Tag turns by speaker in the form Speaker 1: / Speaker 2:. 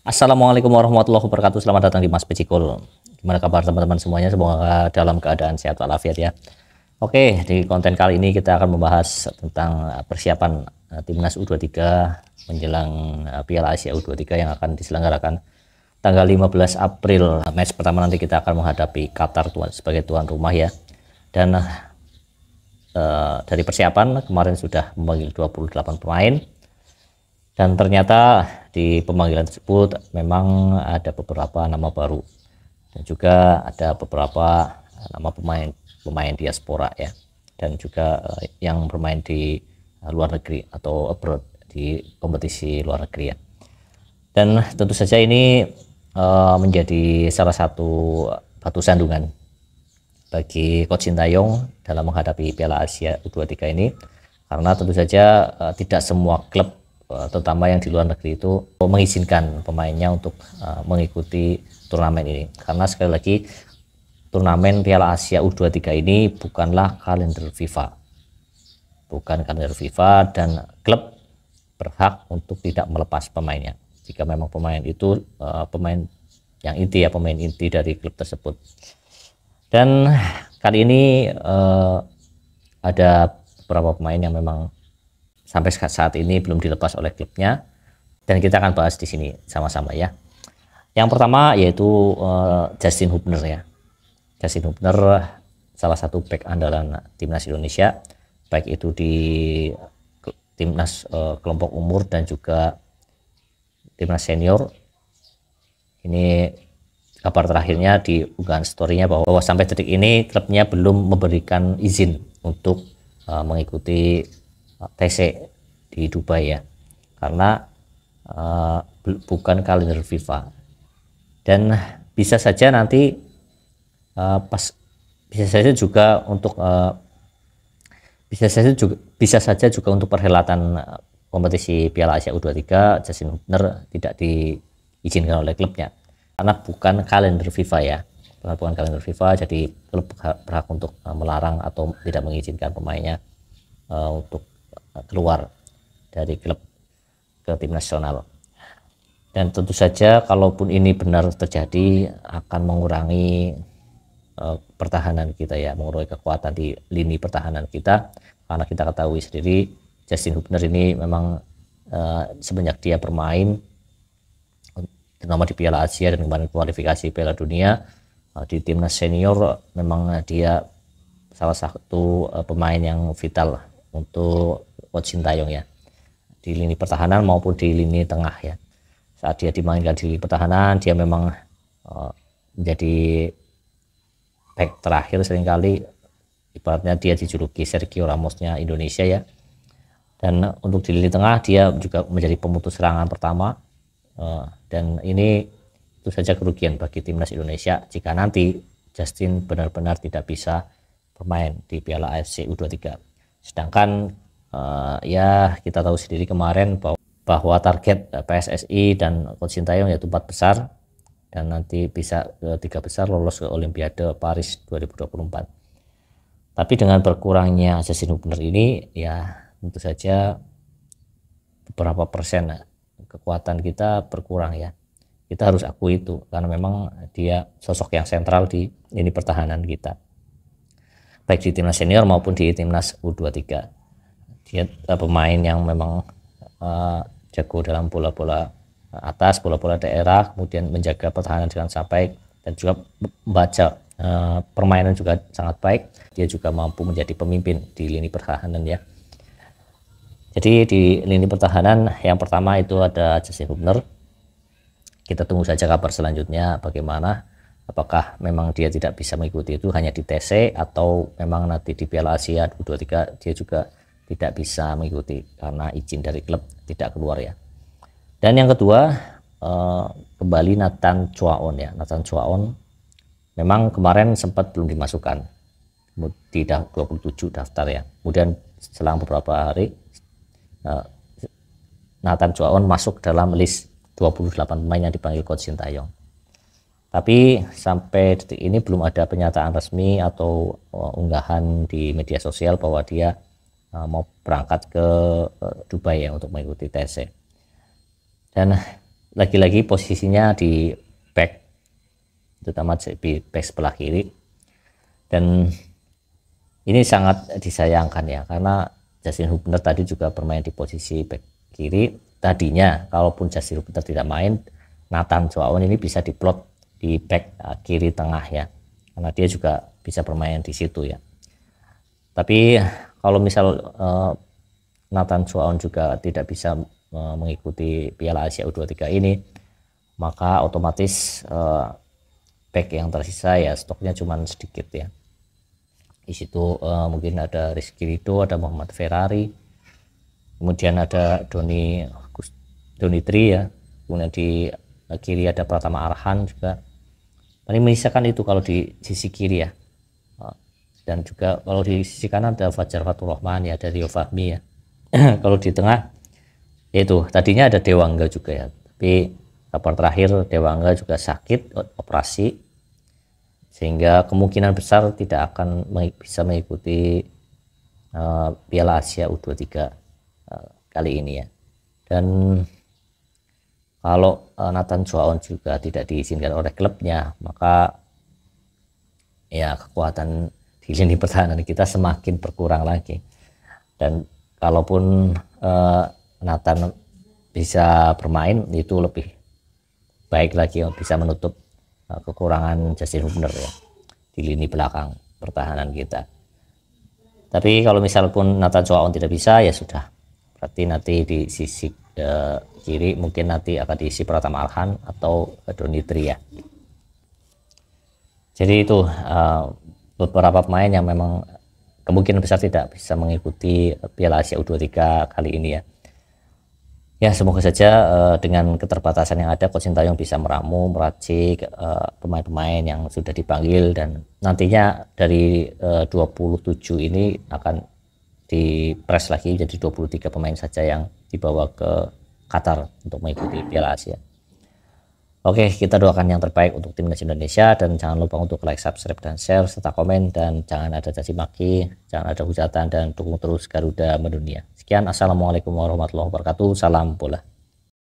Speaker 1: Assalamualaikum warahmatullahi wabarakatuh. Selamat datang di Mas Pecikul. Gimana kabar teman-teman semuanya? Semoga dalam keadaan sehat walafiat ya. Oke, di konten kali ini kita akan membahas tentang eh, persiapan eh, Timnas U23 menjelang eh, Piala Asia U23 yang akan diselenggarakan tanggal 15 April. Match pertama nanti kita akan menghadapi Qatar sebagai tuan rumah ya. Dan uh, dari persiapan kemarin sudah memanggil 28 pemain dan ternyata di pemanggilan tersebut memang ada beberapa nama baru dan juga ada beberapa eh, nama pemain pemain diaspora ya dan juga eh, yang bermain di eh, luar negeri atau abroad di kompetisi luar negeri ya dan tentu saja ini uh, menjadi salah satu batu sandungan bagi Coach Sintayong dalam menghadapi Piala Asia U23 ini karena tentu saja uh, tidak semua klub Eh, terutama yang di luar negeri itu oh, mengizinkan pemainnya untuk eh, mengikuti turnamen ini karena sekali lagi turnamen Piala Asia U23 ini bukanlah kalender FIFA bukan kalender FIFA dan klub berhak untuk tidak melepas pemainnya jika memang pemain itu uh, pemain yang inti ya pemain inti dari klub tersebut dan kali ini ada beberapa pemain yang memang sampai saat ini belum dilepas oleh klubnya dan kita akan bahas di sini sama-sama ya. Yang pertama yaitu eh, Justin Hubner ya. Justin Hubner salah satu back andalan timnas Indonesia baik itu di timnas eh, kelompok umur dan juga timnas senior. Ini kabar terakhirnya di unggahan story-nya bahwa sampai detik ini klubnya belum memberikan izin untuk eh, mengikuti TC di Dubai ya karena uh, bukan kalender FIFA dan bisa saja nanti uh, pas bisa saja juga untuk uh, bisa saja juga bisa saja juga untuk perhelatan kompetisi Piala Asia U23 Justin Hubner tidak diizinkan oleh klubnya karena bukan kalender FIFA ya karena bukan kalender FIFA jadi klub berhak untuk melarang atau tidak mengizinkan pemainnya uh, untuk keluar dari klub ke tim nasional. Dan tentu saja kalaupun ini benar terjadi akan mengurangi uh, pertahanan kita ya, mengurangi kekuatan di lini pertahanan kita karena kita ketahui sendiri Justin Hubner ini memang uh, semenjak dia bermain terutama di Piala Asia dan kemarin kualifikasi Piala Dunia uh, di timnas senior memang dia salah satu uh, pemain yang vital untuk coach Sintayong ya di lini pertahanan maupun di lini tengah ya saat dia dimainkan di lini pertahanan dia memang uh, menjadi back terakhir seringkali ibaratnya dia dijuluki Sergio Ramosnya Indonesia ya dan untuk di lini tengah dia juga menjadi pemutus serangan pertama eh, dan ini itu saja kerugian bagi timnas Indonesia jika nanti Justin benar-benar tidak bisa bermain di Piala AFC U23. Sedangkan uh, ya kita tahu sendiri kemarin bahwa target eh, PSSI dan Coach Sintayong yaitu empat besar dan nanti bisa ke eh, tiga besar lolos ke Olimpiade Paris 2024. Tapi dengan berkurangnya Justin Hubner ini ya tentu saja beberapa persen kekuatan kita berkurang ya. Kita harus akui itu karena memang dia sosok yang sentral di ini pertahanan kita. Baik di timnas senior maupun di timnas U23 dia ya, uh, eh, pemain yang memang uh, jago dalam bola-bola atas, bola-bola daerah, kemudian menjaga pertahanan dengan sangat baik dan juga membaca uh, permainan juga sangat baik. Dia juga mampu menjadi pemimpin di lini pertahanan ya. Jadi di lini pertahanan yang pertama itu ada Jesse Hubner. Kita tunggu saja kabar selanjutnya bagaimana apakah memang dia tidak bisa mengikuti itu hanya di TC atau memang nanti di Piala Asia 23 dia juga tidak bisa mengikuti karena izin dari klub tidak keluar ya. Dan yang kedua eh, kembali Nathan Chuaon ya. Nathan Chuaon memang kemarin sempat belum dimasukkan di 27 daftar ya. Kemudian selang beberapa hari eh, Nathan Chuaon masuk dalam list 28 pemain yang dipanggil coach Sintayong. Tapi sampai detik ini belum ada pernyataan resmi atau eh, unggahan di media sosial bahwa dia Eh, mau berangkat ke eh, Dubai ya untuk mengikuti TC ya. dan lagi-lagi posisinya di back terutama di back sebelah kiri dan ini sangat disayangkan ya karena Justin Hubner tadi juga bermain di posisi back kiri tadinya kalaupun Justin Hubner tidak main Nathan Joawan ini bisa diplot di back eh, kiri tengah ya karena dia juga bisa bermain di situ ya tapi kalau misal uh, Nathan Suaon juga tidak bisa uh, mengikuti Piala Asia U23 ini, maka otomatis uh, back yang tersisa ya stoknya cuma sedikit ya. Di situ uh, mungkin ada Rizky Rido, ada Muhammad Ferrari, kemudian ada Doni Doni Tri ya, kemudian di kiri ada Pratama Arhan juga. Paling menyisakan itu kalau di sisi kiri ya dan juga kalau di sisi kanan ada Fajar Fatul Rahman ya dari Fahmi ya kalau di tengah ya itu tadinya ada Dewangga juga ya tapi kabar terakhir Dewangga juga sakit operasi sehingga kemungkinan besar tidak akan bisa mengikuti uh, Piala Asia U23 uh, eh, kali ini ya dan kalau uh, Nathan Chuaon juga tidak diizinkan oleh klubnya maka ya kekuatan di lini pertahanan kita semakin berkurang lagi. Dan kalaupun uh, Nathan bisa bermain itu lebih baik lagi bisa menutup uh, kekurangan Justin Hubner ya di lini belakang pertahanan kita. Tapi kalau misal pun Nathan Joaon tidak bisa ya sudah. Berarti nanti di sisi uh, kiri mungkin nanti akan diisi Pratama Alhan atau Doni ya. Jadi itu uh, beberapa pemain yang memang kemungkinan besar tidak bisa mengikuti Piala Asia U23 kali ini ya. Ya semoga saja uh, dengan keterbatasan yang ada Coach Sintayong bisa meramu, meracik eh, pemain-pemain uh, yang sudah dipanggil dan nantinya dari eh, uh, 27 ini akan dipres lagi jadi 23 pemain saja yang dibawa ke Qatar untuk mengikuti Piala Asia. Oke, kita doakan yang terbaik untuk timnas Indonesia dan jangan lupa untuk like, subscribe, dan share serta komen dan jangan ada caci maki, jangan ada hujatan dan dukung terus Garuda mendunia. Sekian, assalamualaikum warahmatullahi wabarakatuh. Salam bola.